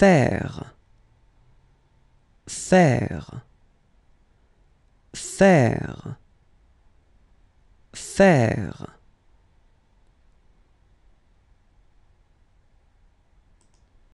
faire, faire, faire, faire.